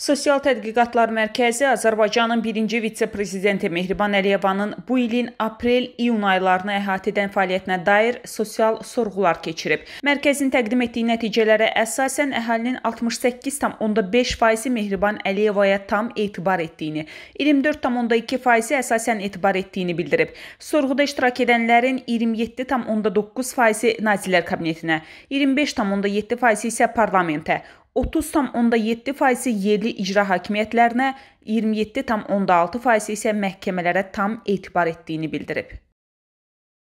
Sosial Tədqiqatlar Mərkəzi Azərbaycanın birinci vitse-prezidenti Mehriban Əliyevanın bu ilin aprel-iyun aylarını əhatə edən fəaliyyətinə dair sosial sorğular keçirib. Mərkəzin təqdim etdiyi nəticələrə əsasən əhalinin 68,5%-i Mehriban Əliyevaya tam etibar etdiyini, 24,2%-i əsasən etibar etdiyini bildirib. Sorğuda iştirak edənlərin 27,9%-i Nazirlər Kabinetinə, 25,7%-i isə parlamentə, 30,7%-i yerli icra hakimiyyətlərinə, 27,6%-i isə məhkəmələrə tam etibar etdiyini bildirib.